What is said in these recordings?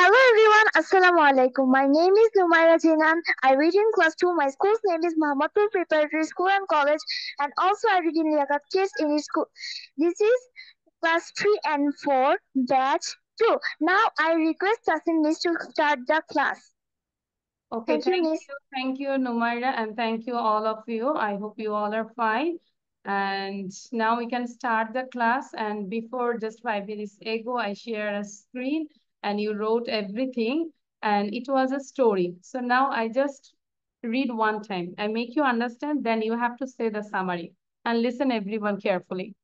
Hello everyone, Assalamualaikum. alaikum. My name is Numaira Jinan. I read in class 2. My school's name is Muhammadpur Preparatory School and College, and also I read in Liaquat Case in school. This is class 3 and 4, batch 2. Now I request Tasin Miss to start the class. Okay, thank, thank you, you, Thank you, Numaira, and thank you, all of you. I hope you all are fine. And now we can start the class. And before, just five minutes ago, I share a screen and you wrote everything and it was a story. So now I just read one time. I make you understand, then you have to say the summary and listen everyone carefully.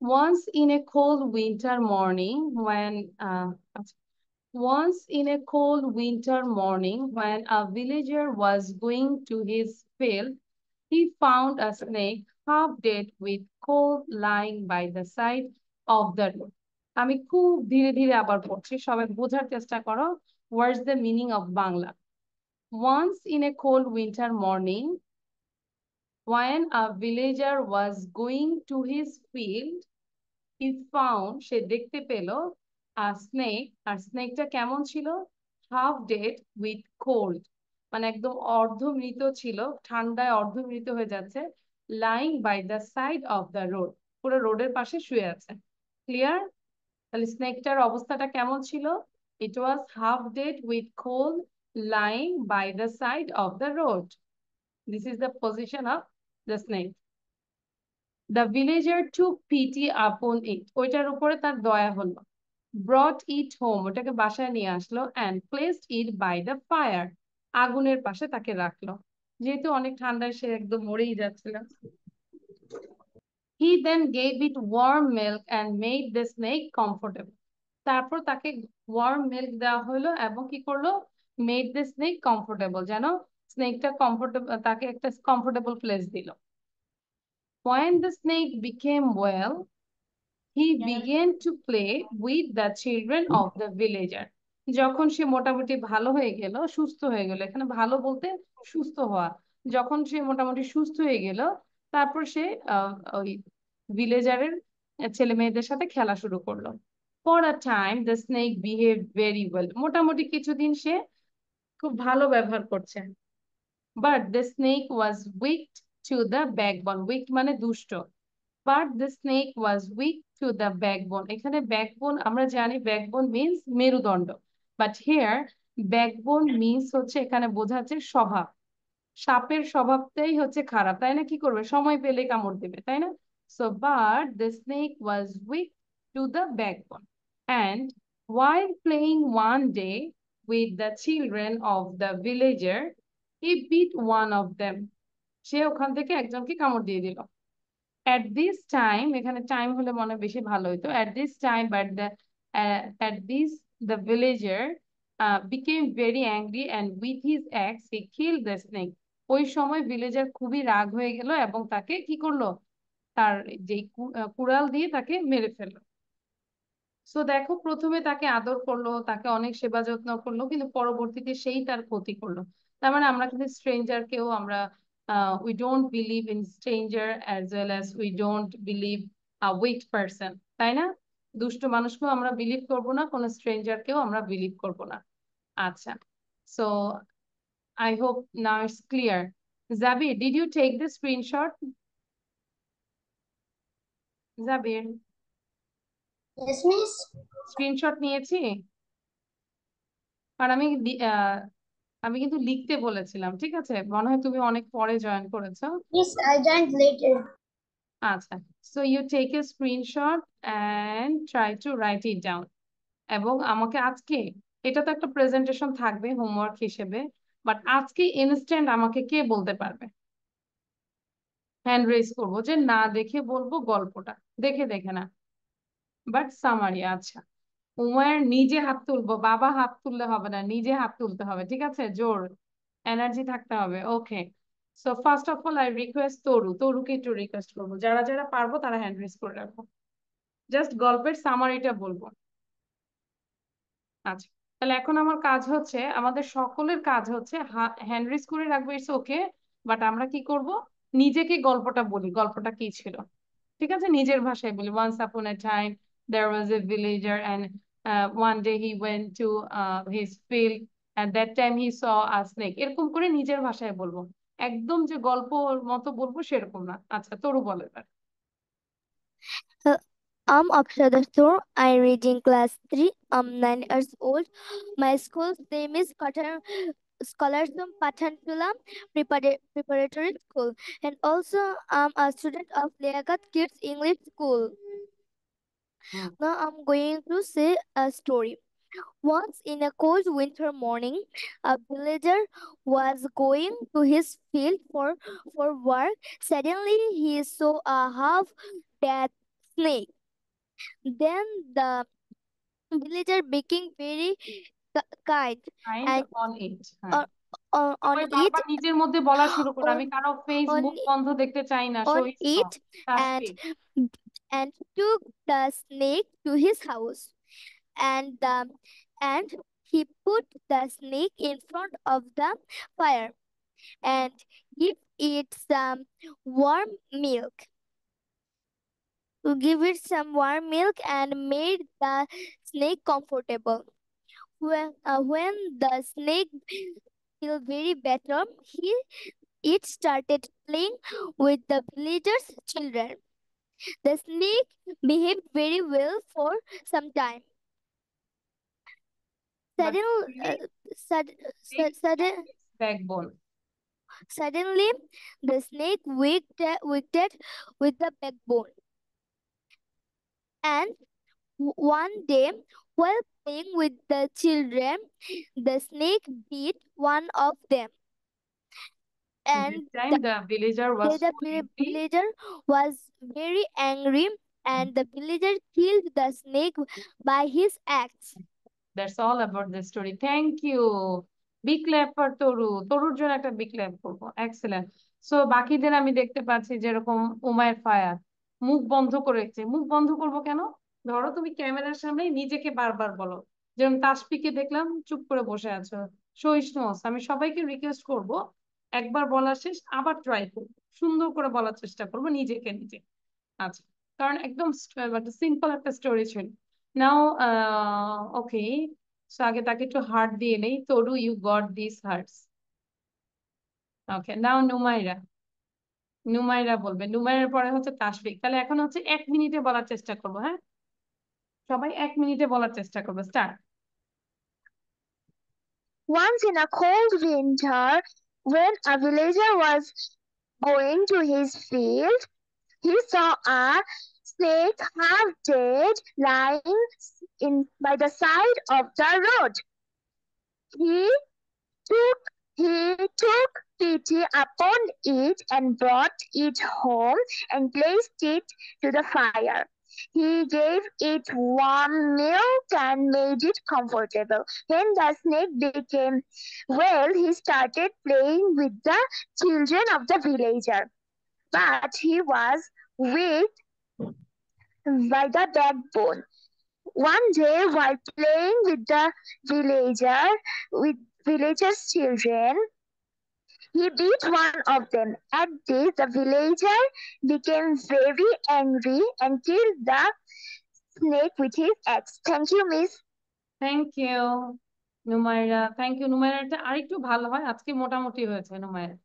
Once in a cold winter morning when uh, once in a cold winter morning when a villager was going to his field, he found a snake half dead with cold lying by the side of the road. আমি খুব ধীরে ধীরে আবার পড়ছি সবাই বোঝার চেষ্টা করো what's the meaning of Bangla once in a cold winter morning one a villager was going to his field he found সে দেখতে পেল আর স্নেক আর স্নেকটা কেমন ছিল হাফ ডেড উইথ কোল্ড মানে একদম অর্ধমৃত ছিল ঠান্ডায় অর্ধমৃত হয়ে যাচ্ছে lying by the side of the road পুরো রোডের পাশে শুয়ে আছে ক্লিয়ার তাহলে স্নেকটার অবস্থাটা কেমন ছিল it was half dead with cold lying by the side of the road this is the position of the snake the villager took pity upon it ওইটার উপরে তার দয়া হল ব্রট ইট হোম ওটাকে বাসায় নিয়ে আসলো and placed it by the fire আগুনের পাশে তাকে রাখলো যেহেতু অনেক ঠান্ডায় সে একদম মরেই যাচ্ছিল He then gave it warm milk and made the snake comfortable. তারপর তাকে warm milk দেওয়া হলো এবং কি করলো made the snake comfortable যেন স্নেকটা কমফোর্টেবল তাকে একটা কমফোর্টেবল প্লেস দিল When the snake became well, he began to play with the children of the villager. যখন সে মোটামুটি ভালো হয়ে গেল সুস্থ হয়ে গেল এখানে ভালো বলতে সুস্থ হওয়া যখন সে মোটামুটি সুস্থ হয়ে গেল তারপর সে ওই ভিলেজারের ছেলে মেয়েদের সাথে খেলা শুরু করলো for a time the snake behave very well মোটামুটি কিছুদিন সে খুব ভালো ব্যবহার করছে but the snake was weak to the backbone weak মানে দুষ্ট but the snake was weak to the backbone এখানে ব্যাকবোন আমরা জানি ব্যাকবোন মিনস মেরুদণ্ড বাট হেয়ার ব্যাকবোন মিনস হচ্ছে এখানে বোঝাচ্ছে স্বভাব সাপের স্বভাবটাই হচ্ছে খারাপ তাই না কি করবে সময় পেলে কামড় দেবে তাই না so but the snake was weak to the backbone and while playing one day with the children of the villager, he beat one of them. সে ওখান থেকে একজনকে কামড় দিয়ে দিল at this time এখানে time হলে মনে বেশি ভালো হইতো at this time but the uh, at this the villager uh, became very angry and with his axe he killed the snake ওই সময় ভিলেজার খুবই রাগ হয়ে গেল এবং তাকে কি করলো তার যেই কুড়াল দিয়ে তাকে মেরে ফেললো সো দেখো প্রথমে তাকে আদর করলো তাকে অনেক সেবা যত্ন করলো কিন্তু পরবর্তীতে সেই তার ক্ষতি করলো তার মানে আমরা কিন্তু স্ট্রেঞ্জার স্ট্রেঞ্জারকেও আমরা we don't believe in stranger as well as we don't believe a weak person তাই না দুষ্ট মানুষকেও আমরা বিলিভ করব না কোনো স্ট্রেঞ্জারকেও আমরা বিলিভ করব না আচ্ছা so I hope now it's clear. Zabir, did you take the screenshot? Zabir. Yes, miss. Screenshot নিয়েছি আর আমি আহ আমি কিন্তু লিখতে বলেছিলাম ঠিক আছে মনে হয় তুমি অনেক পরে জয়েন করেছো আচ্ছা so you take a screenshot and try to write it down এবং আমাকে আজকে এটা তো একটা প্রেজেন্টেশন থাকবে হোমওয়ার্ক হিসেবে বাট আজকে ইনস্ট্যান্ট আমাকে কে বলতে পারবে হ্যান্ড রেজ করবো যে না দেখে বলবো গল্পটা দেখে দেখে না বাট সামারি আচ্ছা উমায়ের নিজে হাত তুলবো বাবা হাত তুললে হবে না নিজে হাত তুলতে হবে ঠিক আছে জোর এনার্জি থাকতে হবে okay so first of all I request Taru তরুকে একটু রিকোয়েস্ট করবো যারা যারা পারবো তারা হ্যান্ড রেজ করে রাখবো জাস্ট গল্পের সামারিটা বলবো আচ্ছা তাহলে এখন আমার কাজ হচ্ছে আমাদের সকলের কাজ হচ্ছে হ্যান্ডরিজ করে রাখবো ইটস ওকে বাট আমরা কি করব নিজেকে গল্পটা বলি গল্পটা কি ছিল ঠিক আছে নিজের ভাষায় বলি once upon a time there was a villager and one day he he went his field uh, his that time he saw he এরকম করে নিজের ভাষায় বলবো একদম যে গল্পর মতো বলবো সেরকম না আচ্ছা তোরও বলে এবার I'm Aksha I'm reading class 3. I'm 9 years old. My school's name is Cotton Scholarship Patantula Preparatory School. And also, I'm a student of Leagat Kids English School. Now, I'm going to say a story. Once in a cold winter morning, a villager was going to his field for, for work. Suddenly, he saw a half-dead snake then the villager became very kind, and on it. Or, on it নিজের মধ্যে বলা শুরু করে আমি কারো Facebook বন্ধ দেখতে চাই না on it and and took the snake to his house and the um, and he put the snake in front of the fire and give it some warm milk give it some warm milk and made the snake comfortable. When, uh, when the snake felt very better, he, it started playing with the villagers' children. The snake behaved very well for some time. Suddenly, uh, sud sud sudden, backbone. Suddenly, the snake waked waked with the backbone. And one day, while playing with the children, the snake bit one of them. And time the, the villager was the so villager was very angry and the villager killed the snake by his axe. That's all about the story. Thank you. Big clap for Toru. Toru জন্য একটা big clap করবো. Excellent. So বাকিদের আমি দেখতে পাচ্ছি যেরকম umair fire মুখ বন্ধ করেছে মুখ বন্ধ করব কেন ধরো তুমি ক্যামেরার সামনে নিজেকে বারবার বলো যেমন তাসপিকে দেখলাম চুপ করে বসে আছো সহিষ্ণু আমি সবাইকে রিকোয়েস্ট করব একবার বলা শেষ আবার ট্রাই করবো সুন্দর করে বলার চেষ্টা করবো নিজেকে নিজে আচ্ছা কারণ একদম সিম্পল মানে একটা স্টোরি ছিল নাও ওকে সো আগে তাকে একটু হার্ট দিয়ে নেই Taru you got this hearts okay now Numaira Numaira বলবে নুমাইরের পরে হচ্ছে তাসফিক তাহলে এখন হচ্ছে এক মিনিটে বলার চেষ্টা করব হ্যাঁ সবাই এক মিনিটে বলার চেষ্টা করবো start Once in a cold winter, when a villager was going to his field, he saw a snake half dead lying in by the side of the road. He took He took pity upon it and brought it home and placed it to the fire. He gave it warm milk and made it comfortable. When the snake became well, he started playing with the children of the villager. But he was weak by the backbone. One day, while playing with the villager, with villager's children. He beat one of them. At this, the villager became very angry and killed the snake with his axe. Thank you, miss. Thank you. Numaira thank you নুমাইরাটা আরেকটু ভালো হয় আজকে মোটামুটি হয়েছে Numaira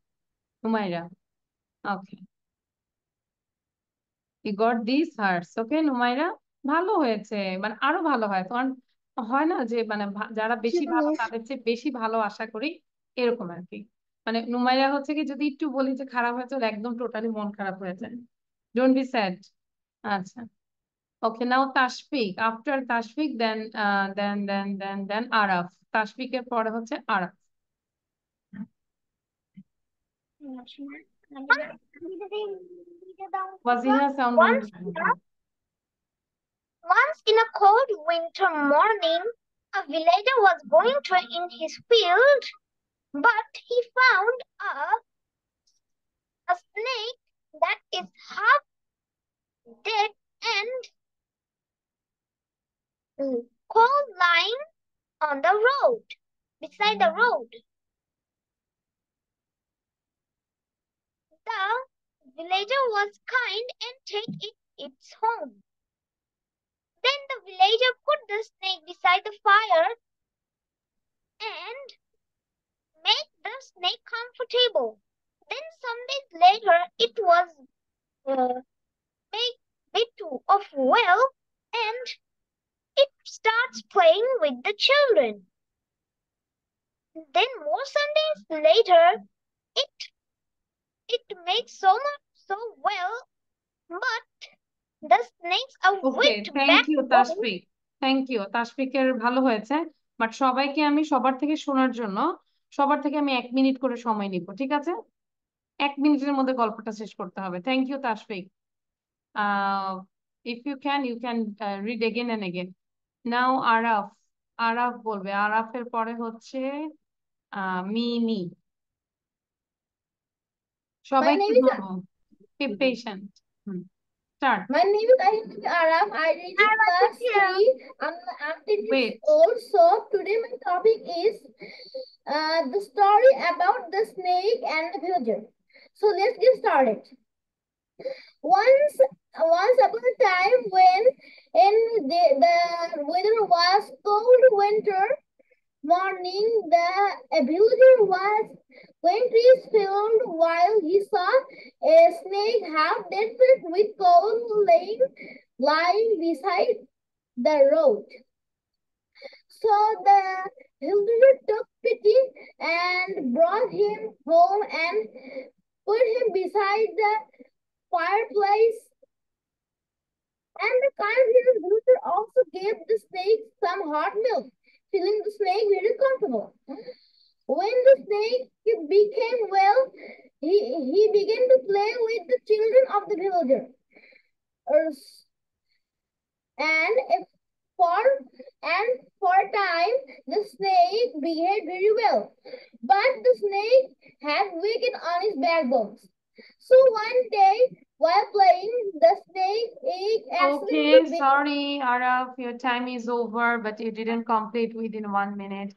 Numaira. Okay you got this hearts okay Numaira ভালো হয়েছে মানে আরো ভালো হয় তোমার হয় না যে মানে যারা বেশি ভালো তাদের চেয়ে বেশি ভালো আশা করি এরকম আর কি মানে নুমাইরা হচ্ছে কি যদি একটু বলি যে খারাপ হয় তাহলে একদম টোটালি মন খারাপ হয়ে যায় ডোন্ট বি স্যাড আচ্ছা okay now Tashfiq after Tashfiq then then then then then Araf তাশফিকের পরে হচ্ছে Araf Wajiha sound Once in a cold winter morning, a villager was going to in his field, but he found a, a snake that is half dead and cold lying on the road, beside the road. The villager was kind and take it its home. Then the villager put the snake beside the fire and made the snake comfortable. Then some days later, it was uh, made bit of well and it starts playing with the children. Then more Sundays later, it it makes so much so well, but the snakes are okay, thank you thank you তাশফিকের ভালো হয়েছে but সবাইকে আমি সবার থেকে শোনার জন্য সবার থেকে আমি এক মিনিট করে সময় নিব ঠিক আছে এক মিনিটের মধ্যে গল্পটা শেষ করতে হবে thank you Tashfiq if you can you can read again and again now Araf Araf বলবে আরাফের পরে হচ্ছে মিমি সবাইকে patient hmm start. My name is Ahindu Aram. I read class 3. I'm, I'm taking also today my topic is uh, the story about the snake and the villager. So let's get started. Once once upon a time when in the, the weather was cold winter morning, the villager was when trees filmed while he saw a snake half dead with coal laying, lying beside the road. So the Hildur took pity and brought him home and put him beside the fireplace. And the kind Hildur also gave the snake some hot milk, feeling the snake very comfortable. When the snake became well, he, he began to play with the children of the villager. And for and for time the snake behaved very well. But the snake had wicked on his backbone. So one day while playing, the snake ate Okay, sorry, Araf, your time is over, but you didn't complete within one minute.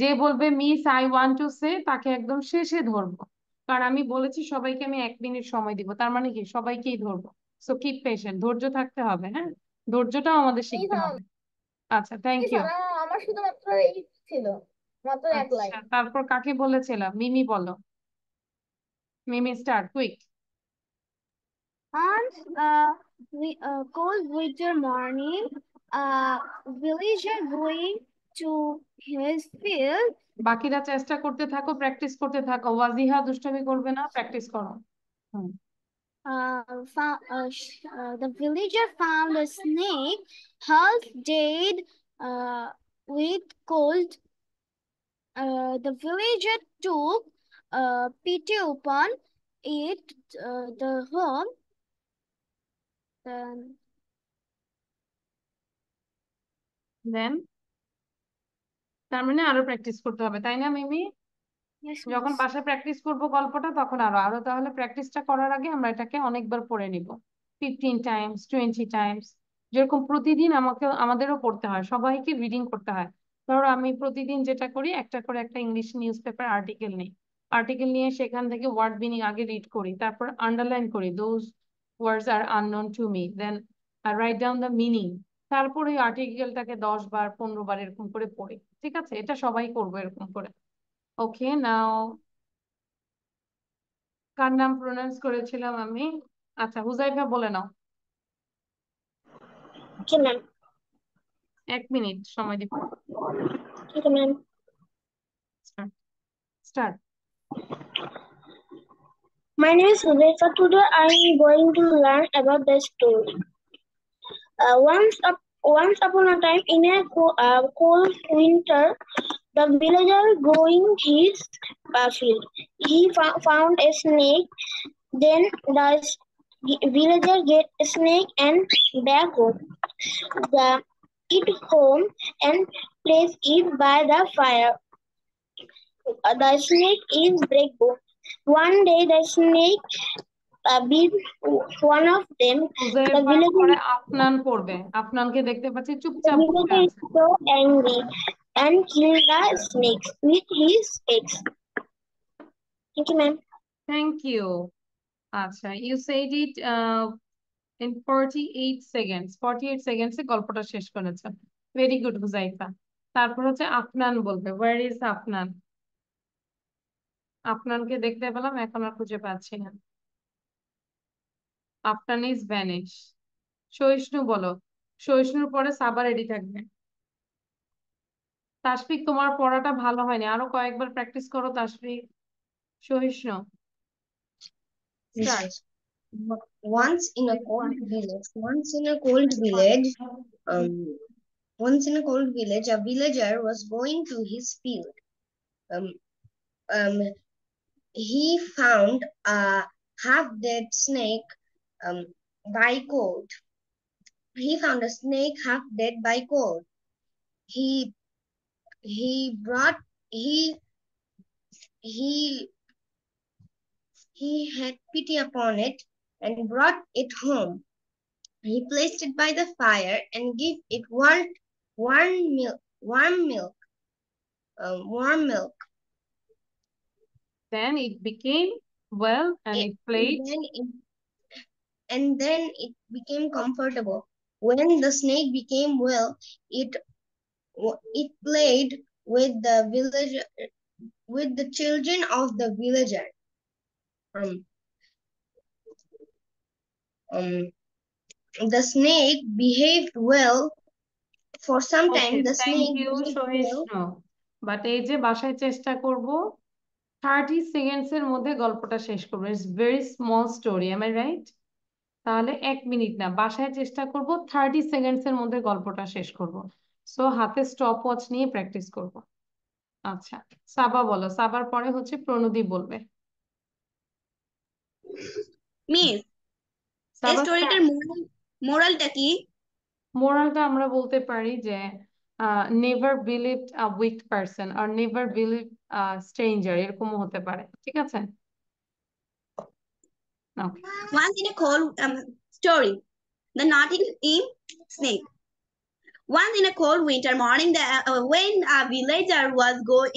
যে বলবে miss I want to say তাকে একদম শেষে ধরবো কারণ আমি বলেছি সবাইকে আমি এক মিনিট সময় দিব তার মানে কি সবাইকেই ধরবো সো কিপ পেশেন্ট ধৈর্য থাকতে হবে হ্যাঁ ধৈর্যটাও আমাদের শিখতে হবে আচ্ছা থ্যাংক ইউ আমার শুধুমাত্র এই ছিল মাত্র এক আচ্ছা, লাইন তারপর কাকে বলেছিলাম মিমি বলো Mimi start quick On a cold winter morning, a uh, villager going to his field বাকিরা চেষ্টা করতে থাকো প্র্যাকটিস করতে থাকো ওয়াজিহা দুষ্টামি করবে না প্র্যাকটিস করো হুম Uh, uh, uh, the villager found a snake half dead uh, with cold. Uh, the villager took uh, pity upon it, uh, the home. Then, then তার মানে আরো প্র্যাকটিস করতে হবে তাই না মিমি যখন বাসায় প্র্যাকটিস করব গল্পটা তখন আরো আরো তাহলে প্র্যাকটিসটা করার আগে আমরা এটাকে অনেকবার পড়ে নিব ফিফটিন টাইমস টোয়েন্টি টাইমস যেরকম প্রতিদিন আমাকে আমাদেরও পড়তে হয় সবাইকে রিডিং করতে হয় ধরো আমি প্রতিদিন যেটা করি একটা করে একটা ইংলিশ নিউজ পেপার আর্টিকেল নিই আর্টিকেল নিয়ে সেখান থেকে ওয়ার্ড মিনিং আগে রিড করি তারপর আন্ডারলাইন করি those words are unknown to me then আর রাইট ডাউন দ্য মিনিং তারপরে আর্টিকেলটাকে দশ বার পনেরো বার এরকম করে পড়ে ঠিক আছে এটা সবাই করবো এরকম করে ওকে নাও কার নাম প্রোনাউন্স করেছিলাম আমি আচ্ছা হুজাইফা বলে নাও এক মিনিট সময় দিব start My name is Hudaifa. Today I am going to learn about the story. Uh, once, up, once upon a time, in a co- uh, cold winter, the villager growing his uh, field. He found a snake. Then the villager get a snake and back home. The it home and place it by the fire. Uh, the snake is breakbone. One day the snake one of them the villager afnan porbe afnan ke dekhte pacchi chupchap villager is so angry and killed the snakes with his axe thank you ma'am thank you আচ্ছা you said it uh, in 48 seconds 48 seconds এ গল্পটা শেষ করেছে very good Huzaifa তারপর হচ্ছে আফনান বলবে where is Afnan আফনানকে দেখতে পেলাম এখন আর খুঁজে পাচ্ছি না আফটান ইজ ভ্যানিশ সহিষ্ণু বলো সহিষ্ণুর পরে সাবার এডি থাকবে তাসফিক তোমার পড়াটা ভালো হয়নি আরো কয়েকবার প্র্যাকটিস করো তাসফিক সহিষ্ণু start once in a cold village once in a cold village um, once in a cold village a villager was going to his field um, um, he found a half dead snake um, by cold, He found a snake half dead by cold, He he brought he he he had pity upon it and brought it home. He placed it by the fire and gave it warm warm milk warm um, milk uh, warm milk. Then it became well and it, it played. Then it and then it became comfortable. When the snake became well, it it played with the village with the children of the villager. Um, um, the snake behaved well for some okay, time. The thank snake you, Shoheshno. Well. But এই যে বাসায় চেষ্টা করব 30 seconds এর মধ্যে গল্পটা শেষ করব it's very small story am I right তাহলে এক মিনিট না বাসায় চেষ্টা করব থার্টি সেকেন্ডস এর মধ্যে গল্পটা শেষ করব সো হাতে স্টপ ওয়াচ নিয়ে প্র্যাকটিস করব আচ্ছা সাবা বলো সাবার পরে হচ্ছে প্রণদি বলবে মিস এই স্টোরিটার মোরালটা কি মোরালটা আমরা বলতে পারি যে নেভার বিলিভ উইক পার্সন আর নেভার বিলিভ স্ট্রেঞ্জার এরকমও হতে পারে ঠিক আছে Okay. Once in a cold um, story, the Nottingham snake. Once in a cold winter morning, the, uh, uh when a villager was going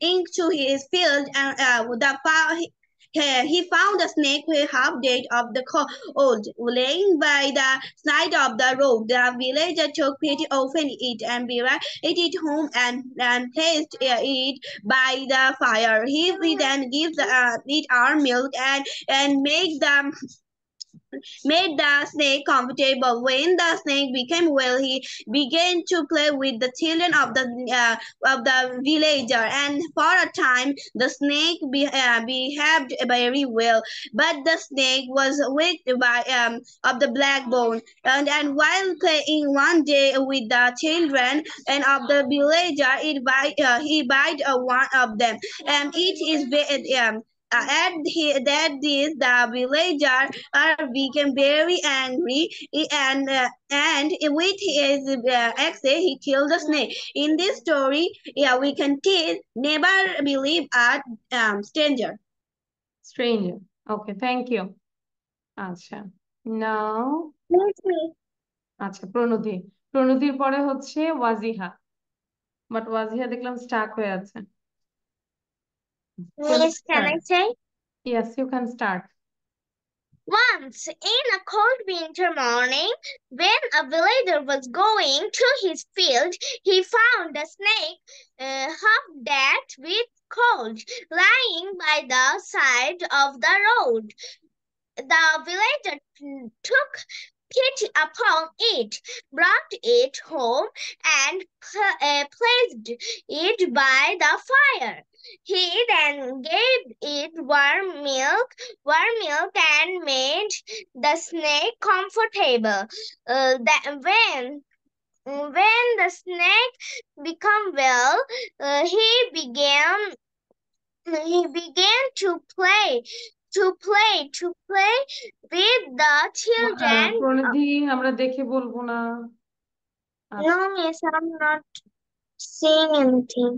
into his field, and uh, uh, the here he found a snake half dead of the cold, laying by the side of the road. The villager took pity of it and buried it home and, and placed uh, it by the fire. He then gives uh, it our milk and, and make them made the snake comfortable. When the snake became well, he began to play with the children of the uh, of the villager, and for a time the snake be, uh, behaved very well. But the snake was waked by um, of the black bone, and and while playing one day with the children and of the villager, it bite uh, he bite uh, one of them, and it is um, uh, at the, that this the villager uh, became very angry and uh, and with his uh, axe he killed the snake in this story yeah we can teach never believe a um, stranger stranger okay thank you আচ্ছা now আচ্ছা প্রণতি প্রণতির পরে হচ্ছে Wajiha But Wajiha দেখলাম Starc হয়ে আছে Yes, can I say? Yes, you can start. Once, in a cold winter morning, when a villager was going to his field, he found a snake uh, half dead with cold, lying by the side of the road. The villager took pity upon it, brought it home, and uh, placed it by the fire. He then gave it warm milk, warm milk and made the snake comfortable. Uh, that when when the snake became well, uh, he began he began to play to play to play with the children. প্রণিধি No, miss, I'm not seeing anything.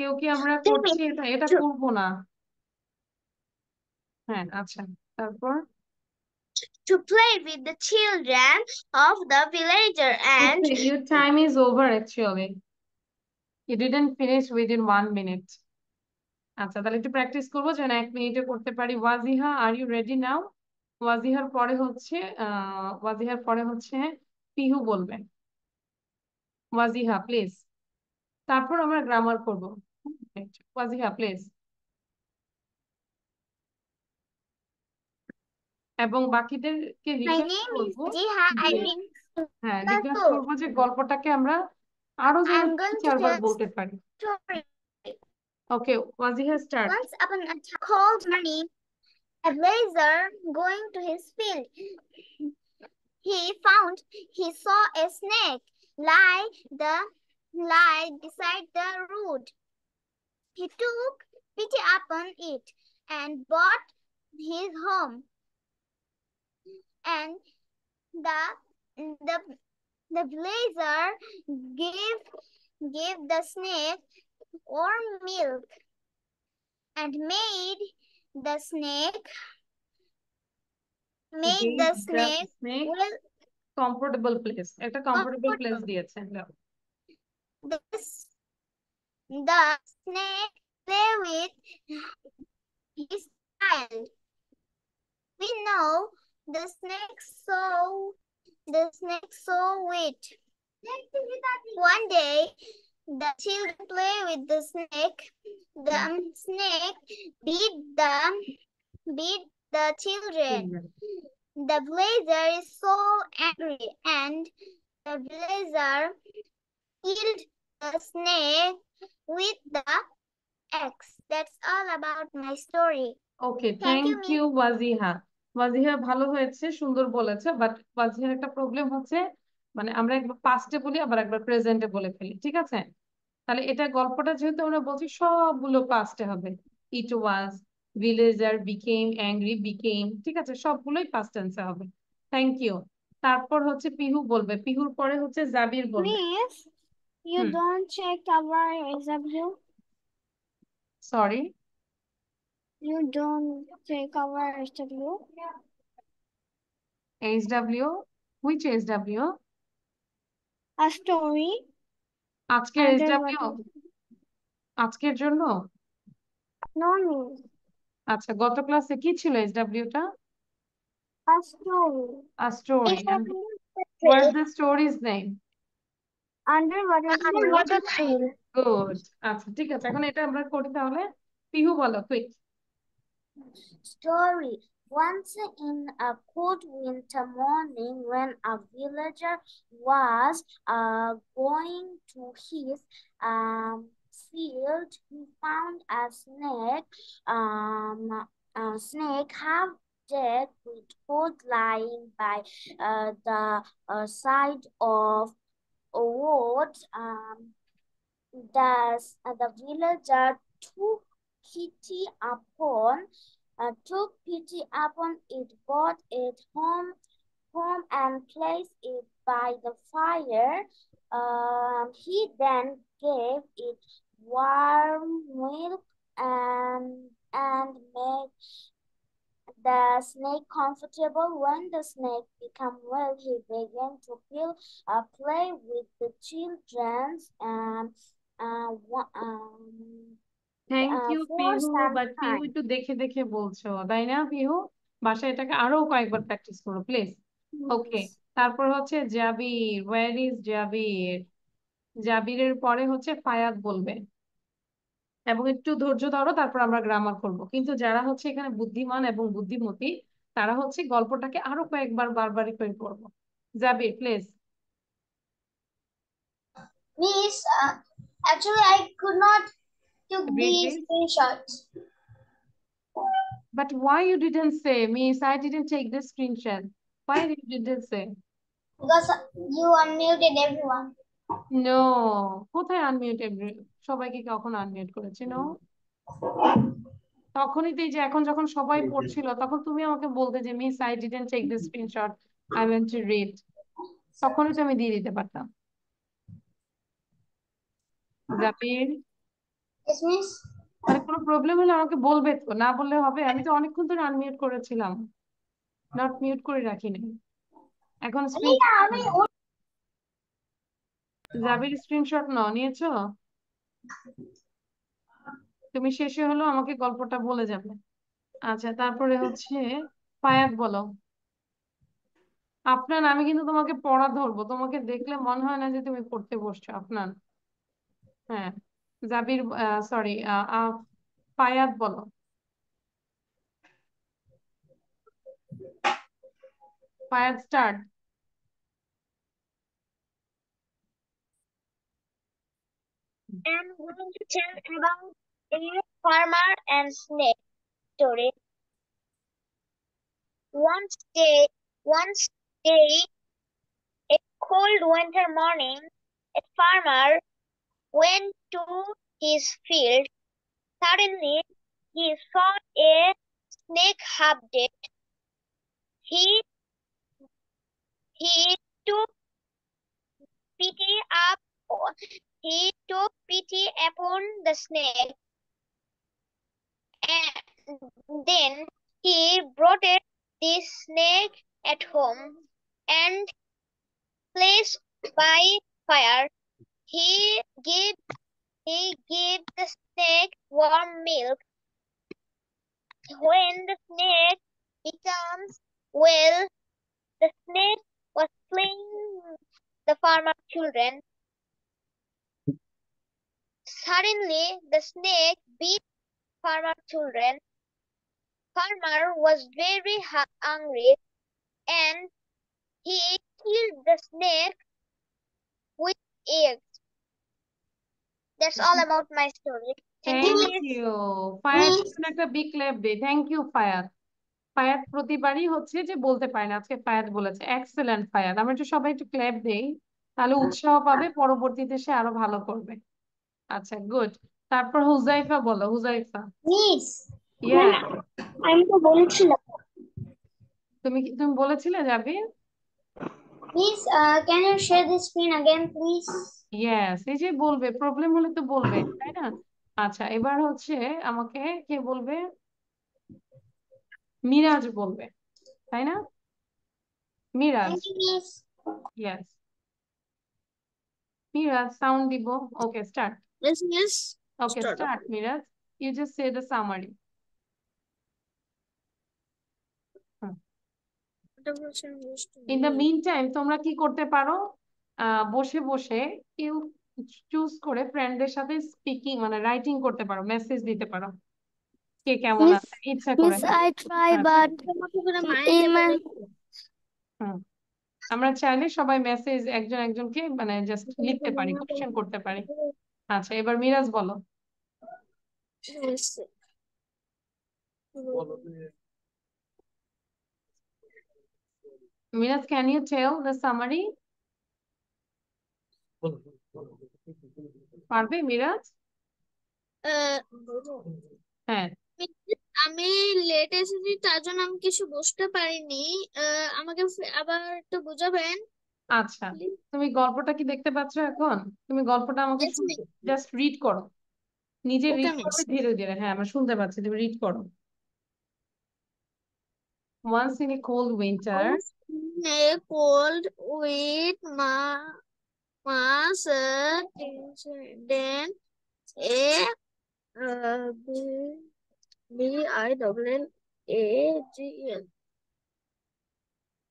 কেউ কি আমরা করছি এটা এটা করব না হ্যাঁ আচ্ছা তারপর to play with the children of the villager and okay, your time is over actually you didn't finish within one minute আচ্ছা তাহলে একটু প্র্যাকটিস করবো যেন এক মিনিটে করতে পারি Wajiha are you ready now ওয়াজিহার পরে হচ্ছে ওয়াজিহার পরে হচ্ছে পিহু বলবেন ওয়াজিহা প্লিজ তারপর আমরা গ্রামার করবো Waziha, please. এবং বাকিদেরকে হ্যাঁ জিজ্ঞাসা করবো যে গল্পটাকে আমরা আরো চারবার বলতে পারি ওকে Wajiha start? Once upon a cold morning, a blazer going to his field, he found he saw a snake lie the lie beside the road. He took pity upon it and bought his home. And the the the blazer gave gave the snake warm milk and made the snake made the snake, snake well, comfortable place A comfortable place dear. the the snake play with his child. We know the snake saw the snake saw it. One day, the children play with the snake. The snake beat the beat the children. The blazer is so angry and the blazer killed the snake with the X. That's all about my story. Okay, thank, thank you, Waziha. Wajiha ভালো হয়েছে সুন্দর বলেছে but ওয়াজিহার একটা problem হচ্ছে মানে আমরা একবার পাস্টে বলি আবার একবার প্রেজেন্টে বলে ফেলি ঠিক আছে তাহলে এটা গল্পটা যেহেতু আমরা বলছি সবগুলো পাস্টে হবে it was villager became angry became ঠিক আছে সবগুলোই পাস্ট টেন্সে হবে থ্যাংক ইউ তারপর হচ্ছে পিহু বলবে পিহুর পরে হচ্ছে জাবির বলবে miss You hmm. don't check our exam. Sorry? You don't take our SW. SW, Which SW? A story. আজকের No, no. A story. A story. What's the story's name? Underwater, good. Okay, good আচ্ছা ঠিক আছে এখন এটা story once in a cold winter morning when a villager was uh, going to his um, field he found a snake um, a snake half dead with cold lying by uh, the uh, side of award, um, uh, the villager took pity upon, uh, took pity upon it, brought it home, home and placed it by the fire. Um, he then gave it warm milk and and made the snake comfortable. When the snake became well, he began to feel a uh, play with the children. Uh, um, uh, um, thank you Pihu but Pihu একটু দেখে দেখে বলছো তাই না পিহু বাসায় এটাকে আরো কয়েকবার প্র্যাকটিস করো প্লিজ ওকে তারপর হচ্ছে জাবির ওয়ার ইজ জাবির জাবিরের পরে হচ্ছে ফায়াত বলবে এবং একটু ধৈর্য ধরো তারপর আমরা গ্রামার করব কিন্তু যারা হচ্ছে এখানে বুদ্ধিমান এবং বুদ্ধিমতী তারা হচ্ছে গল্পটাকে আরো কয়েকবার বারবার রিপিট করব Jabir please miss actually I could not took these screenshots But why you didn't say, Miss, I didn't take the screenshot. Why you didn't say? Because you unmuted everyone. No কোথায় আনমিউট সবাইকে কখন unmute করেছে no তখনই তো যে এখন যখন সবাই পড়ছিল তখন তুমি আমাকে বলতে যে miss I didn't take the screenshot I went to read তখনই তো আমি দিয়ে দিতে পারতাম জাবির মানে কোনো প্রবলেম হলে আমাকে বলবে তো না বললে হবে আমি তো অনেকক্ষণ ধরে আনমিউট করেছিলাম নট মিউট করে রাখিনি এখন স্পিচ হ্যাঁ। জাবির স্ক্রিনশট নাও নিয়েছো তুমি শেষে হলো আমাকে গল্পটা বলে যাবে আচ্ছা তারপরে হচ্ছে পায়াত বলো আপনার আমি কিন্তু তোমাকে পড়া ধরবো তোমাকে দেখলে মনে হয় না যে তুমি পড়তে বসছো আপনার হ্যাঁ জাবির সরি পায়াত বলো Payat start am going to tell about a farmer and snake story. Once day, once day, a cold winter morning, a farmer went to his field. Suddenly, he saw a snake half dead. He he took pity up he took pity upon the snake and then he brought it, the snake at home and placed by fire. He gave he gave the snake warm milk. When the snake becomes well, the snake was playing the farmer's children Suddenly, the snake beat farmer's children. Farmer was very angry and he killed the snake with eggs. That's all about my story. Thank, Thank you. Fire fire একটা big clap দে thank you fire fire প্রতিবারই হচ্ছে যে বলতে পারে না আজকে fire বলেছে এক্সেলেন্ট ফায়ার আমরা একটু সবাই একটু ক্ল্যাপ দেই তাহলে উৎসাহ পাবে পরবর্তীতে সে আরো ভালো করবে আচ্ছা গুড তারপর হুজাইফা বলো হুজাইফা মিস আমি তো তুমি কি তুমি বলেছিলে Jabir miss can you share screen again please yes এই যে বলবে প্রবলেম হলে তো বলবে তাই না আচ্ছা এবার হচ্ছে আমাকে কে বলবে মিরাজ বলবে তাই না মিরাজ ইয়েস মিরাজ সাউন্ড দিব okay start Yes, yes. Okay, start, start Miraj. You just say the summary. In the meantime তোমরা কি করতে পারো বসে বসে কেউ চুজ করে ফ্রেন্ডদের সাথে স্পিকিং মানে রাইটিং করতে পারো মেসেজ দিতে পারো কে কেমন আছে ইচ্ছা করে আই ট্রাই বাট আমরা চাইলে সবাই মেসেজ একজন একজনকে মানে জাস্ট লিখতে পারি কোশ্চেন করতে পারি আচ্ছা এবার মিরাজ বলো Miraj can you tell the summary পারবে মিরাজ হ্যাঁ আমি লেট এসেছি তার জন্য আমি কিছু বুঝতে পারিনি আমাকে আবার একটু বুঝাবেন আচ্ছা তুমি গল্পটা কি দেখতে পাচ্ছ এখন তুমি গল্পটা আমাকে জাস্ট রিড করো নিজে রিড করবে ধীরে ধীরে হ্যাঁ আমরা শুনতে পাচ্ছি তুমি রিড করো once in a cold winter cold with মা with ma A B I uh, N A i w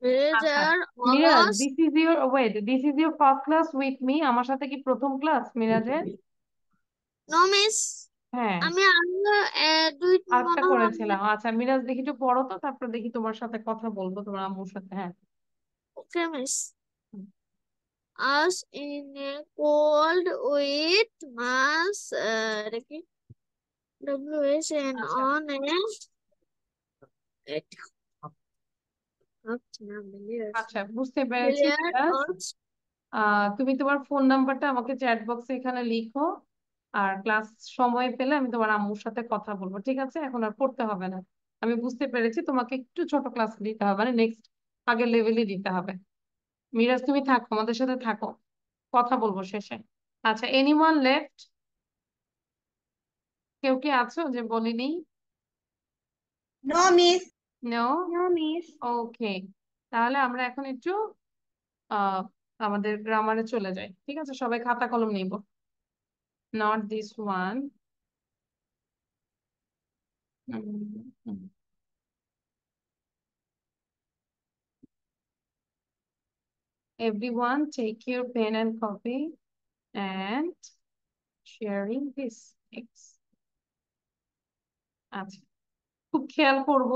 wait this class with me আমার সাথে কি প্রথম ক্লাস হ্যাঁ। আচ্ছা, মিরাজের করেছিলাম মিরাজ আচ্ছা, দেখি পড়ো তারপর দেখি তোমার সাথে কথা বলবো তোমার আম্মুর সাথে হ্যাঁ ওকে uh, মিস আচ্ছা biliyorsun. আচ্ছা বুঝতে পেরেছি তুমি তোমার ফোন নাম্বারটা আমাকে চ্যাট বক্সে এখানে লিখো আর ক্লাস সময় পেলে আমি তোমার আম্মুর সাথে কথা বলবো ঠিক আছে এখন আর পড়তে হবে না আমি বুঝতে পেরেছি তোমাকে একটু ছোট ক্লাস দিতে হবে মানে নেক্সট আগের লেভেলে দিতে হবে মিরাজ তুমি থাকো আমাদের সাথে থাকো কথা বলবো শেষে আচ্ছা এনিওয়ান লেফট কেউ কি আছো যে বলিনি no miss no miss okay তাহলে আমরা এখন একটু আহ আমাদের গ্রামারে চলে যাই ঠিক আছে সবাই খাতা কলম নিব not this one Everyone take your pen and copy and sharing this. আচ্ছা খুব খেয়াল করবো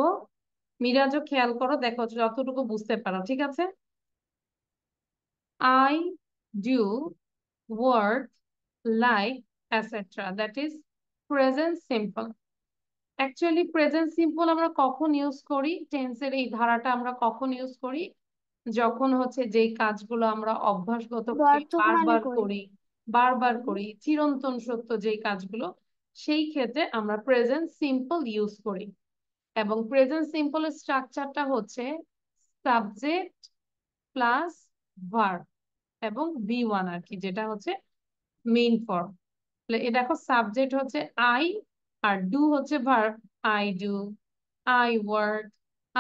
মিরাজও খেয়াল করো দেখো যতটুকু বুঝতে পারো ঠিক আছে I do work like etcetera that is present simple actually present simple আমরা কখন ইউজ করি টেন্সের এই ধারাটা আমরা কখন ইউজ করি যখন হচ্ছে যে কাজগুলো আমরা অভ্যাসগত বারবার করি বারবার করি চিরন্তন সত্য যে কাজগুলো সেই ক্ষেত্রে আমরা প্রেজেন্ট সিম্পল ইউজ করি এবং প্রেজেন্ট সিম্পল স্ট্রাকচারটা হচ্ছে সাবজেক্ট প্লাস ভার্ব এবং বি ওয়ান আর কি যেটা হচ্ছে মেইন ফর্ম এ দেখো সাবজেক্ট হচ্ছে আই আর ডু হচ্ছে verb I do I work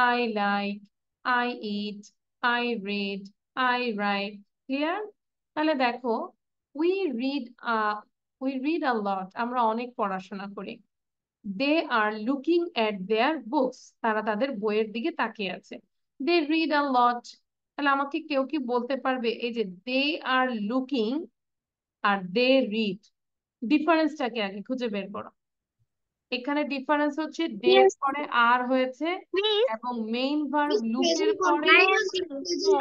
I like I eat I read I write clear তাহলে দেখো we read we read a lot আমরা অনেক পড়াশোনা করি দে are looking at there books তারা তাদের বইয়ের দিকে তাকিয়ে আছে দে রিড আ লট তাহলে আমাকে কেউ কি বলতে পারবে এই যে দে are looking R they read ডিফারেন্সটাকে আগে খুঁজে বের করো এখানে ডিফারেন্স হচ্ছে দে পরে আর হয়েছে এবং মেইন ভার্ব লুকের পরে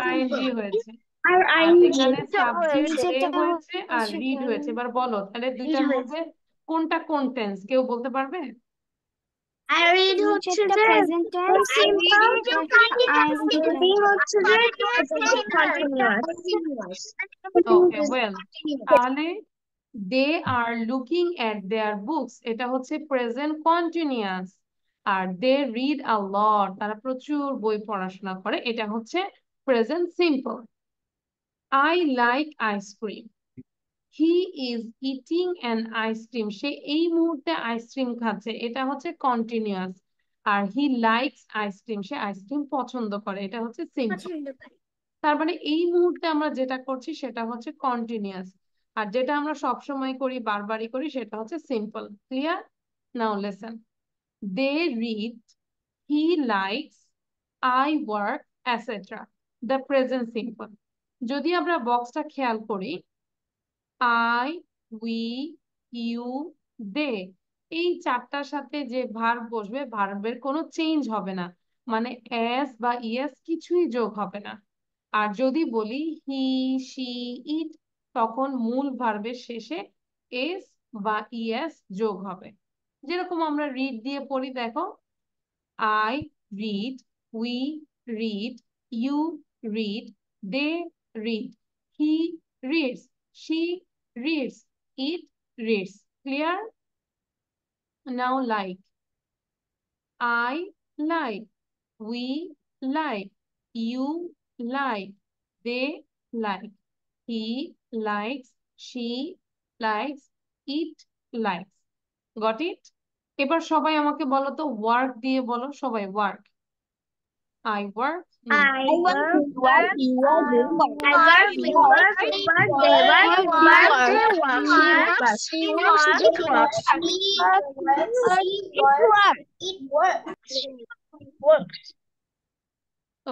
আইএনজি হয়েছে আর এখানে হয়েছে আর রিড হয়েছে এবার বলো তাহলে দুইটার মধ্যে কোনটা কোন টেন্স কেউ বলতে পারবে তাহলে দে are looking at there books এটা হচ্ছে প্রেজেন্ট কন্টিনিউয়াস আর দে রিড আ লট তারা প্রচুর বই পড়াশোনা করে এটা হচ্ছে present simple I like ice cream he is eating an ice cream সে এই মুহূর্তে আইসক্রিম খাচ্ছে এটা হচ্ছে কন্টিনিউয়াস আর হি লাইকস আইসক্রিম সে আইসক্রিম পছন্দ করে এটা হচ্ছে সিম্পল তার মানে এই মুহূর্তে আমরা যেটা করছি সেটা হচ্ছে কন্টিনিউয়াস আর যেটা আমরা সব সময় করি বারবারই করি সেটা হচ্ছে simple clear now lesson they read he likes I work etcetera the present simple যদি আমরা বক্সটা খেয়াল করি I, we, you, they. এই চারটার সাথে যে ভার বসবে ভার্বের কোনো চেঞ্জ হবে না মানে এস বা ইয়েস কিছুই যোগ হবে না আর যদি বলি হি সি ইট তখন মূল ভার্বের শেষে এস বা ইয়েস যোগ হবে যেরকম আমরা রিড দিয়ে পড়ি দেখো I read we read you read they read he reads she reads. It reads. Clear? Now like. I like. We like. You like. They like. He likes. She likes. It likes. Got it? এবার সবাই আমাকে বলো তো work দিয়ে বলো সবাই work I work. I work. I work. I work. works.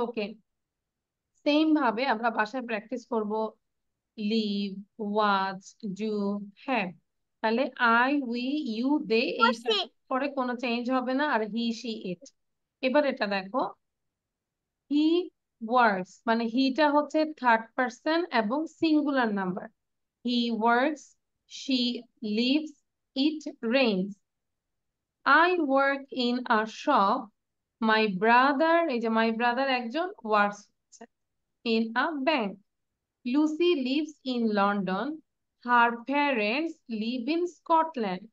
Okay. Same ভাবে আমরা বাসায় প্র্যাকটিস করব লিভ ওয়াজ ডু হ্যাভ তাহলে আই উই ইউ দে এই পরে কোনো চেঞ্জ হবে না আর হি শি ইট এবার এটা দেখো হি ওয়ার্কস মানে হিটা হচ্ছে থার্ড পার্সন এবং singular number he works she lives it rains I work in a shop my brother এই যে মাই ব্রাদার একজন ওয়ার্কস হচ্ছে in a bank Lucy lives in London her parents live in Scotland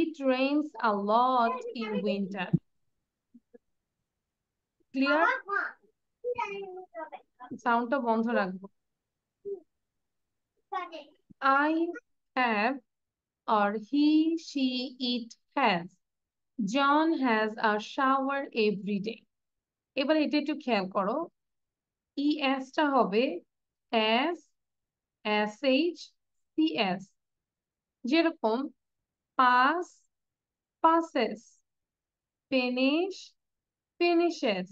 it rains a lot in winter clear সাউন্ডটা বন্ধ রাখবো I have আর he she it has. John has a shower every day এবার এটা একটু খেয়াল করো ই e এসটা হবে S S H C S যেরকম pass passes finish finishes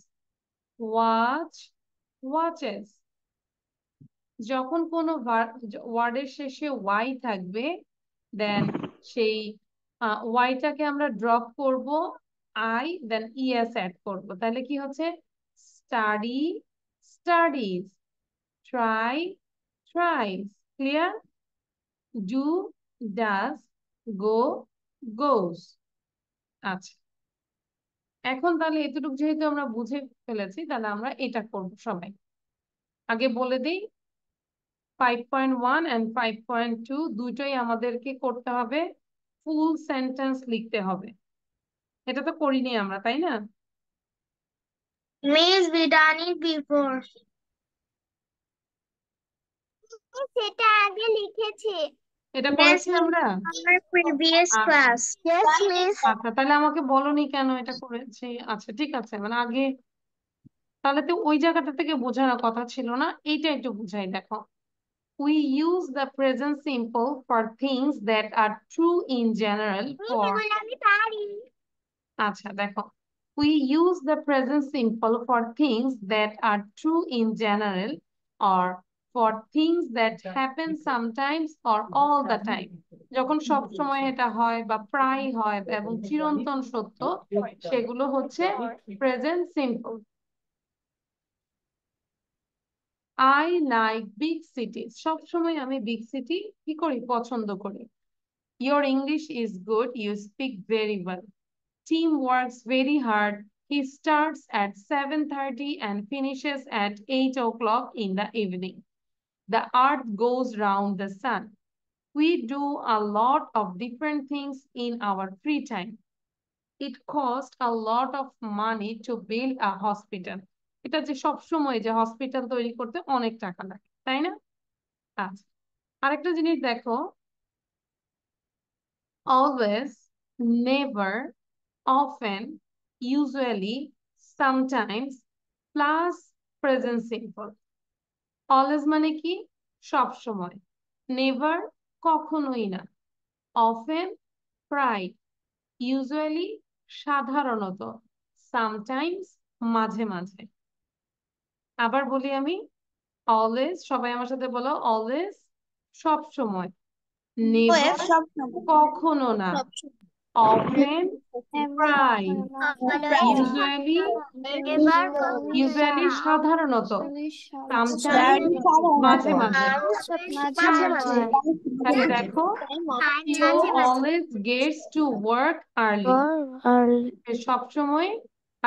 watch watches যখন কোনো ওয়ার্ডের শেষে ওয়াই থাকবে দেন সেই ওয়াইটাকে আমরা ড্রপ করব আই দেন ইএস অ্যাড করব তাহলে কি হচ্ছে study studies try try clear do does go goes আচ্ছা এখন তাহলে এতটুকু যেহেতু আমরা বুঝে ফেলেছি তাহলে আমরা এটা করব সবাই আগে বলে দিই আমাদেরকে করতে হবে ফুল সেন্টেন্স লিখতে হবে এটা তো করিনি আমরা তাই না মিস বি বিফোর সেটা আগে লিখেছি এটা আচ্ছা।, আচ্ছা, আচ্ছা তাহলে আমাকে বলনি কেন এটা করেছি আচ্ছা ঠিক আছে মানে আগে তাহলে তো ওই জায়গাটা থেকে বোঝার কথা ছিল না এইটা একটু বুঝাই দেখো we use the present simple for things that are true in general আচ্ছা দেখো we use the present simple for things that are true in general or for things that happen sometimes or all the time যখন সব সময় এটা হয় বা প্রায় হয় এবং চিরন্তন সত্য সেগুলো হচ্ছে present simple I like big city সবসময় আমি বিগ সিটি কি করি পছন্দ করি Your English is good. You speak very well. Team works very hard. He starts at 7.30 and finishes at 8 o'clock in the evening. the earth goes round the sun. We do a lot of different things in our free time. It cost a lot of money to build a hospital. এটা যে সবসময় যে hospital তৈরি করতে অনেক টাকা লাগে তাই না আচ্ছা আরেকটা জিনিস দেখো always never often usually sometimes plus present simple always মানে কি সব সময় নেভার কখনোই না অফেন প্রায় ইউজুয়ালি সাধারণত সামটাইমস মাঝে মাঝে আবার বলি আমি অলওয়েজ সবাই আমার সাথে বলো অলওয়েজ সব সময় নেভার কখনো না often প্রায় usually usually সাধারণত মাঝে মাঝে তাহলে দেখো you always gets to work early সবসময়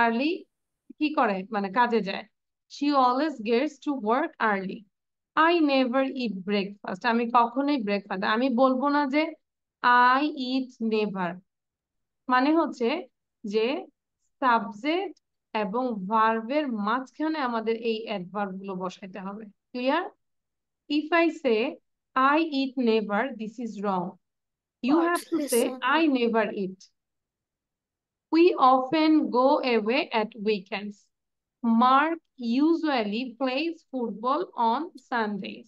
early কি করে মানে কাজে যায় she always gets to work early I never eat breakfast আমি কখনোই ব্রেকফাস্ট আমি বলবো না যে I eat never মানে হচ্ছে যে সাবজেক্ট এবং ভার্বের মাঝখানে আমাদের এই অ্যাডভার্ব গুলো বসাইতে হবে clear if I say I eat never this is wrong you have to say I never eat we often go away at weekends Mark usually plays football on Sundays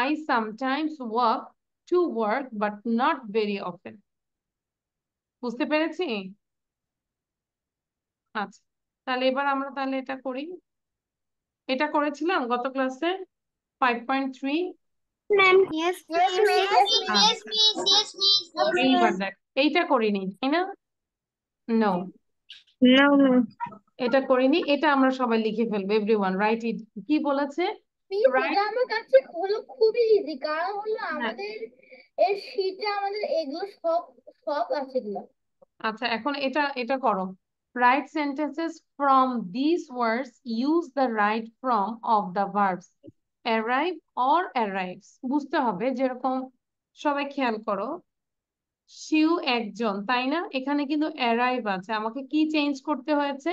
I sometimes work to work but not very often. বুঝতে পেরেছি আচ্ছা তাহলে এবার আমরা তাহলে এটা করি এটা করেছিলাম গত ক্লাসে 5.3 এইবার দেখ এইটা করিনি তাই না নো এটা করিনি এটা আমরা সবাই লিখে ফেলবো এভরিওয়ান রাইট ইট কি বলেছে আমার কাছে হলো খুবই ইজি কারণ হলো হ্যাঁ। আমাদের এর শীতে আমাদের এগুলো সব সব আছে এগুলো আচ্ছা এখন এটা এটা করো write sentences from this words use the right from of the verbs arrive or arrives বুঝতে হবে যেরকম সবাই খেয়াল করো শিউ একজন তাই না এখানে কিন্তু অ্যারাইভ আছে আমাকে কি চেঞ্জ করতে হয়েছে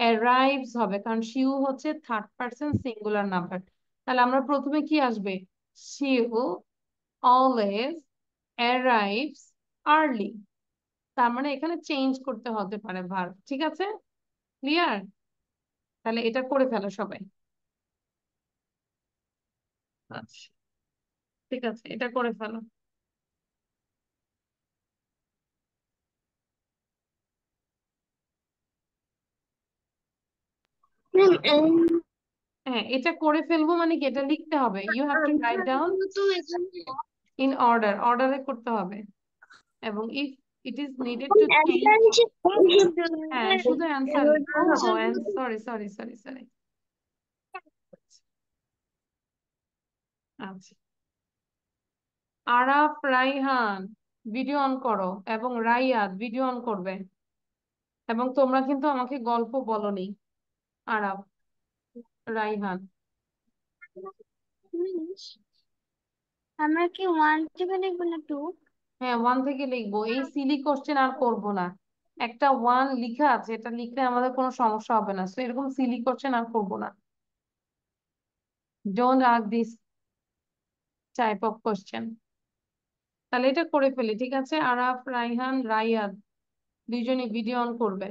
অ্যারাইভস হবে কারণ শিউ হচ্ছে থার্ড পারসন সিঙ্গুলার নাম্বার তাহলে আমরা প্রথমে কি আসবে শিউ always arrives early তার মানে এখানে চেঞ্জ করতে হতে পারে ভার্ব ঠিক আছে ক্লিয়ার তাহলে এটা করে ফেলো সবাই আচ্ছা। ঠিক আছে এটা করে ফেলো হ্যাঁ এটা করে ফেলবো মানে কি এটা লিখতে হবে you have to write down in order অর্ডারে করতে হবে এবং if it is needed to change হ্যাঁ শুধু answer sorry sorry sorry sorry আচ্ছা আরাফ রাইহান ভিডিও অন করো এবং রাইয়াত ভিডিও অন করবে এবং তোমরা কিন্তু আমাকে গল্প বলনি আরাফ রাইহান আমরা কি ওয়ান থেকে লিখবো না টু হ্যাঁ ওয়ান থেকে লিখবো এই সিলি হ্যাঁ। কোশ্চেন আর করব না একটা ওয়ান লিখা আছে এটা লিখলে আমাদের কোনো সমস্যা হবে না সো এরকম সিলি কোশ্চেন আর করব না don't ask this type of question তাহলে এটা করে ফেলি ঠিক আছে আরাফ রাইহান রাইয়াদ দুইজনই ভিডিও অন করবে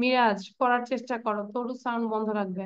মিরাজ করার চেষ্টা করো তোর সাউন্ড বন্ধ রাখবে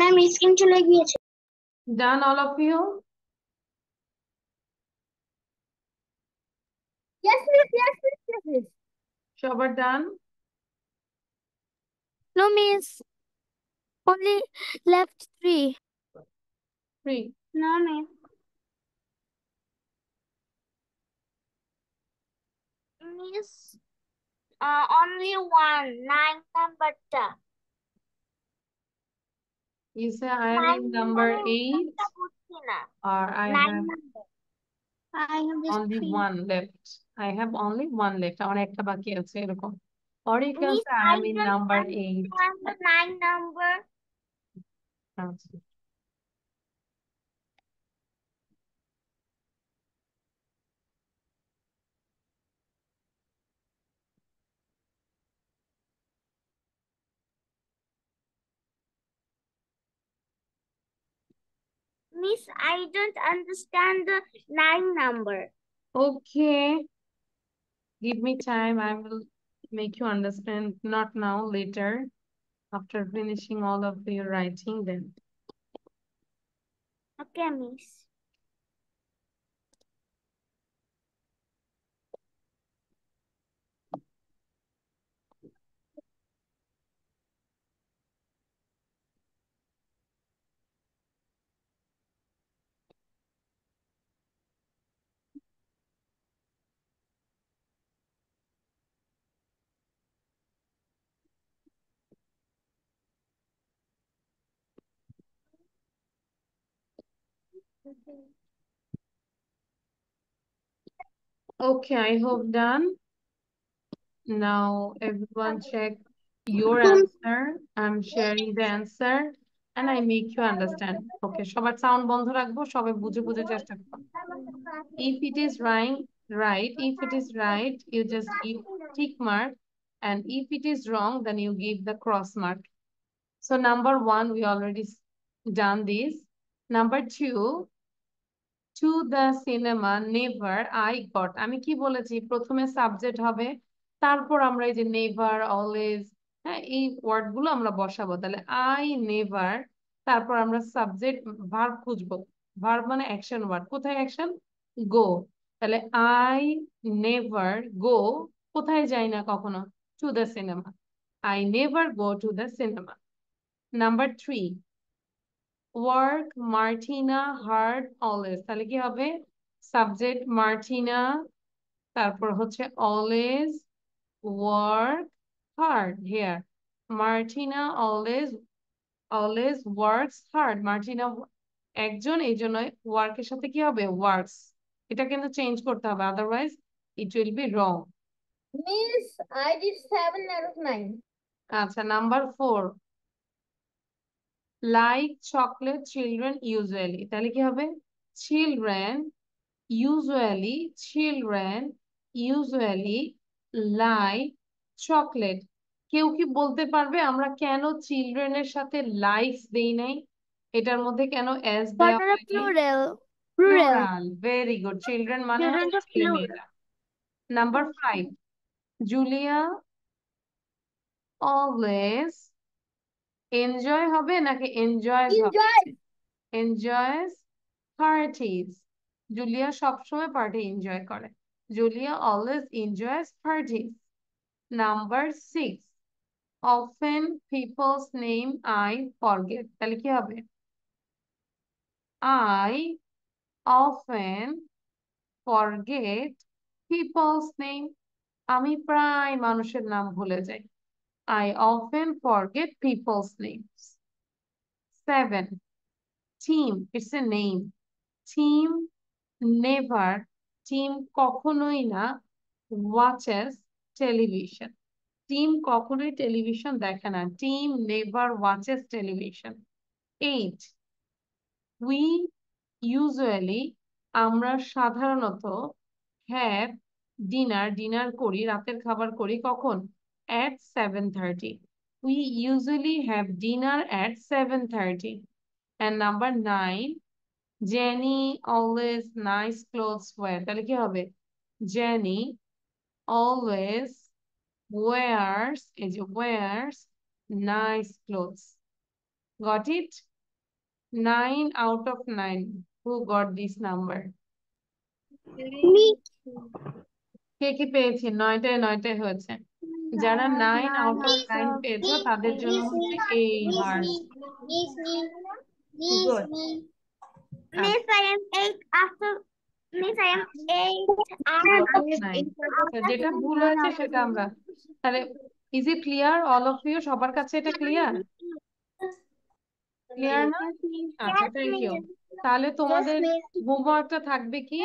ম্যাম স্ক্রিন চলে গিয়েছে done all of you Yes, miss. Yes, miss. Yes, miss. Shower done? No, miss. Only left three. Three. No, miss. Miss, uh, only one, line number 10. You say I am in number eight or I have, only one left. I have only one left. আমার একটা বাকি আছে এরকম। Or you can say I am in number eight. Number nine number. Miss, I don't understand the nine number. Okay. Give me time. I will make you understand. Not now, later. After finishing all of your writing then. Okay, Miss. Okay, I hope done. Now everyone check your answer. I'm sharing the answer and I make you understand. Okay, সবার sound বন্ধ রাখবো, সবাই বুঝে বুঝে chesta. If it is right, right, if it is right, you just give tick mark and if it is wrong, then you give the cross mark. So number one, we already done this. Number two to the cinema never I got আমি কি বলেছি প্রথমে subject হবে তারপর আমরা এই যে never always হ্যাঁ এই ওয়ার্ড গুলো আমরা বসাবো তাহলে আই নেভার তারপর আমরা সাবজেক্ট ভার্ব খুঁজবো ভার্ব মানে অ্যাকশন ওয়ার্ড কোথায় অ্যাকশন গো তাহলে আই নেভার গো কোথায় যাই না কখনো to the cinema I never go to the cinema number three work Martina hard always তাহলে কি হবে সাবজেক্ট মার্টিনা তারপর হচ্ছে always work hard here Martina always always works hard Martina একজন এই জন্য এর সাথে কি হবে ওয়ার্কস এটা কিন্তু চেঞ্জ করতে হবে otherwise it will be wrong miss I did 7 out of 9 আচ্ছা number 4 like chocolate children usually তাহলে কি হবে children usually children usually like chocolate কেউ কি বলতে পারবে আমরা কেন চিলড্রেন এর সাথে লাইক দেই নাই এটার মধ্যে কেন এস দেওয়া ভেরি গুড চিলড্রেন মানে number five Julia always enjoy হবে নাকি এনজয় এনজয়স পার্টিজ জুলিয়া সবসময় পার্টি এনজয় করে Julia always enjoys parties number six often people's name I forget তাহলে কি হবে I often forget people's name আমি প্রায় মানুষের নাম ভুলে যাই I often forget people's names. Seven, team, it's a name. Team never, team কখনোই না, watches television. টিম কখনোই টেলিভিশন দেখে না Tim never watches television eight we usually আমরা সাধারণত হ্যাভ ডিনার ডিনার করি রাতের খাবার করি কখন at 7.30. We usually have dinner at 7.30. And number nine, Jenny always nice clothes wear. Tell কি হবে? Jenny always wears, এই যে wears nice clothes. Got it? Nine out of nine. Who got this number? Me. কে কি পেয়েছে নয়টায় নয়টায় হয়েছে যারা নাইন আউট অফ নাইন পেয়েছো তাদের জন্য হচ্ছে এই মার্ক যেটা ভুল হয়েছে সেটা আমরা তাহলে is it clear all of you সবার কাছে এটা ক্লিয়ার ক্লিয়ার না আচ্ছা থ্যাংক ইউ তাহলে তোমাদের হোমওয়ার্কটা থাকবে কি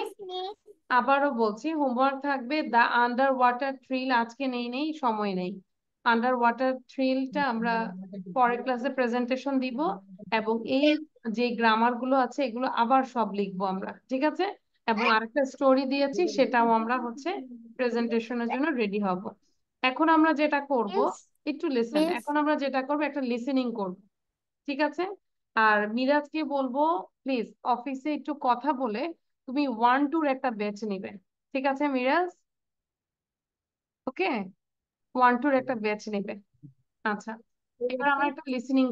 আবারও বলছি হোমওয়ার্ক থাকবে দ্য আন্ডার ওয়াটার থ্রিল আজকে নেই নেই সময় নেই আন্ডার ওয়াটার থ্রিলটা আমরা পরের ক্লাসে প্রেজেন্টেশন দিব এবং এই যে গ্রামার গুলো আছে এগুলো আবার সব লিখবো আমরা ঠিক আছে এবং আরেকটা স্টোরি দিয়েছি সেটাও আমরা হচ্ছে প্রেজেন্টেশনের জন্য রেডি হব এখন আমরা যেটা করব একটু লিসেন এখন আমরা যেটা করব একটা লিসেনিং করব ঠিক আছে আর মিরাজকে বলবো প্লিজ অফিসে একটু কথা বলে তুমি ওয়ান টুর একটা ব্যাচ নিবে ঠিক আছে মিরাজ ওকে ওয়ান টুর একটা ব্যাচ নিবে আচ্ছা এবার আমার একটা লিসনিং